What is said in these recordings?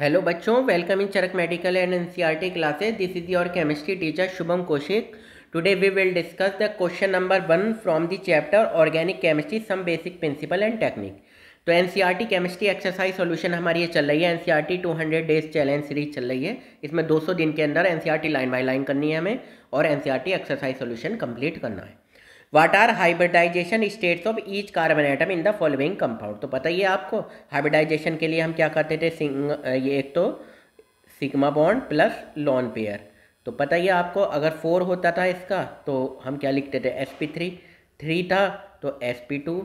hello बच्चों welcome in Charak medical and NCERT classes this is your chemistry teacher Shubham Kaushik today we will discuss the question number one from the chapter organic chemistry some basic principle and technique तो NCERT chemistry exercise solution हमारी ये चल रही है NCERT 200 days challenge series चल रही है इसमें 200 दिन के अंदर एनसीईआरटी लाइन बाय लाइन करनी है हमें और एनसीईआरटी एक्सरसाइज सॉल्यूशन कंप्लीट करना है what are hybridisation states of each carbon atom in the following compound तो पता ही है आपको हाइब्रिडाइजेशन के लिए हम क्या करते थे सिंग ये एक तो sigma bond plus lone pair तो पता ही है आपको अगर फोर होता था इसका तो हम क्या लिखते थे एस पी थ्री थ्री था तो एस पी टू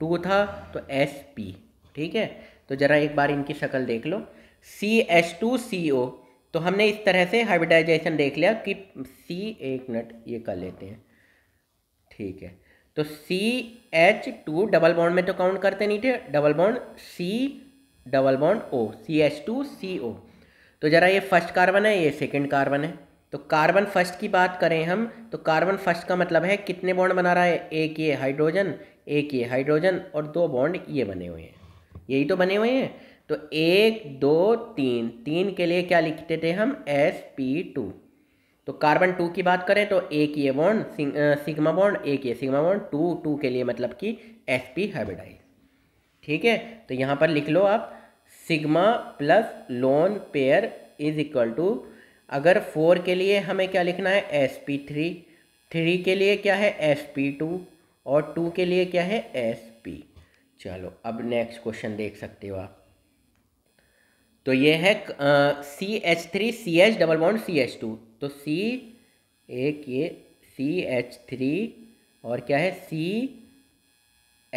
टू था तो एस पी ठीक है तो ज़रा एक बार इनकी शक्ल देख लो C S to C O तो हमने इस तरह से हाइब्रिडाइजेशन देख लिया कि सी एक मिनट ये कर लेते हैं ठीक है तो C H two double bond में तो काउंट करते नहीं थे double bond C double bond O C H two C O तो ज़रा ये फर्स्ट कार्बन है ये सेकेंड कार्बन है तो कार्बन फर्स्ट की बात करें हम तो कार्बन फर्स्ट का मतलब है कितने बॉन्ड बना रहा है एक ये हाइड्रोजन एक ये हाइड्रोजन और दो बॉन्ड ये बने हुए हैं यही तो बने हुए हैं तो एक दो तीन तीन के लिए क्या लिखते थे हम एस पी टू तो कार्बन टू की बात करें तो एक ये बॉन्ड सिग्मा बॉन्ड एक ये सिग्मा बॉन्ड टू टू के लिए मतलब कि एस पी हाइब्रिडाइज ठीक है तो यहाँ पर लिख लो आप sigma plus lone pair is equal to अगर फोर के लिए हमें क्या लिखना है एस पी थ्री थ्री के लिए क्या है एस पी टू और टू के लिए क्या है एस पी चलो अब नेक्स्ट क्वेश्चन देख सकते हो आप तो ये है C H three C H double bond C H two तो सी एक ये सी एच थ्री और क्या है C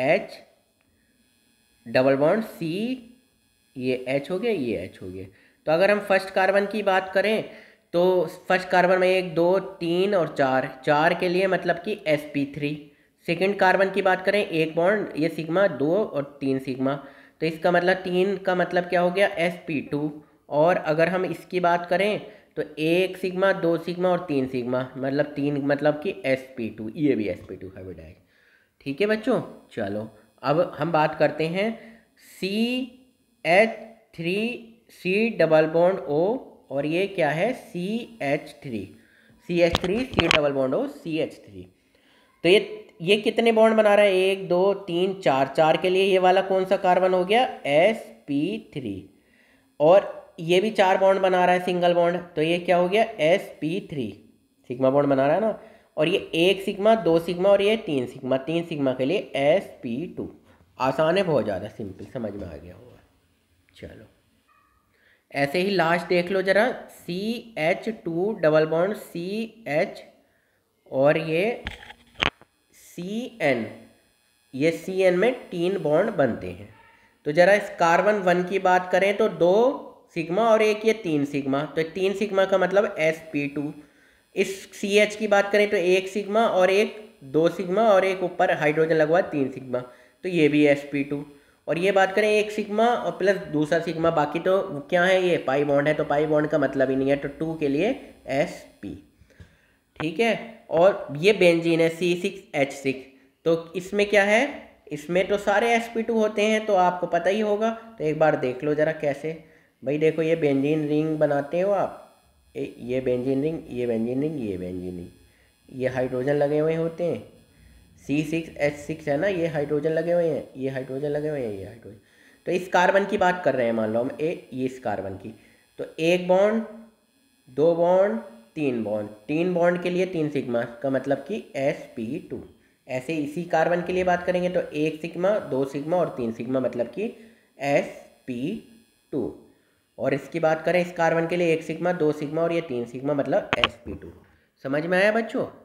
H double bond C ये एच हो गया ये एच हो गया तो अगर हम फर्स्ट कार्बन की बात करें तो फर्स्ट कार्बन में एक दो तीन और चार चार के लिए मतलब कि S P three second carbon की बात करें एक बॉन्ड ये सिग्मा दो और तीन सिग्मा तो इसका मतलब तीन का मतलब क्या हो गया एस पी टू और अगर हम इसकी बात करें तो एक सिग्मा दो सिग्मा और तीन सिग्मा मतलब तीन मतलब कि एस पी टू ये भी एस पी टू हाइब्रिडाइज ठीक है बच्चों चलो अब हम बात करते हैं C H three C double bond O और ये क्या है C H three C H three C double bond O C H three तो ये ये कितने बॉन्ड बना रहा है एक दो तीन चार चार के लिए ये वाला कौन सा कार्बन हो गया एस पी थ्री और ये भी चार बॉन्ड बना रहा है सिंगल बॉन्ड तो ये क्या हो गया S P three sigma bond बना रहा है ना और ये एक सिग्मा दो सिग्मा और ये तीन सिग्मा तीन सिग्मा के लिए एस पी टू आसान है बहुत ज़्यादा सिंपल समझ में आ गया होगा चलो ऐसे ही लास्ट देख लो जरा C H two double bond C H और ये सी एन ये सी एन में तीन बॉन्ड बनते हैं तो जरा इस कार्बन वन की बात करें तो दो सिग्मा और एक ये तीन सिग्मा तो तीन सिग्मा का मतलब एस पी टू इस सी एच की बात करें तो एक सिग्मा और एक दो सिग्मा और एक ऊपर हाइड्रोजन लगवा तीन सिग्मा तो ये भी एस पी टू और ये बात करें एक सिग्मा और प्लस दूसरा सिग्मा बाकी तो क्या है ये पाई बॉन्ड है तो पाई बॉन्ड का मतलब ही नहीं है तो टू के लिए एस पी ठीक है और ये बेंजीन है सी सिक्स एच सिक्स तो इसमें क्या है इसमें तो सारे एस पी टू होते हैं तो आपको पता ही होगा तो एक बार देख लो ज़रा कैसे भाई देखो ये बेंजीन रिंग बनाते हो आप ए, ये बेंजीन रिंग ये बेंजीन रिंग ये बेंजीन रिंग ये हाइड्रोजन लगे हुए होते हैं सी सिक्स एच सिक्स है ना ये हाइड्रोजन लगे हुए हैं ये हाइड्रोजन लगे हुए हैं ये हाइड्रोजन तो इस कार्बन की बात कर रहे हैं मान लो हम ए ये इस कार्बन की तो एक बॉन्ड दो बॉन्ड तीन बॉन्ड तीन बॉन्ड के लिए तीन सिग्मा का मतलब कि एस पी टू ऐसे इसी कार्बन के लिए बात करेंगे तो एक सिग्मा दो सिग्मा और तीन सिग्मा मतलब कि एस पी टू और इसकी बात करें इस कार्बन के लिए एक सिग्मा दो सिग्मा और ये तीन सिग्मा मतलब एस पी टू समझ में आया बच्चों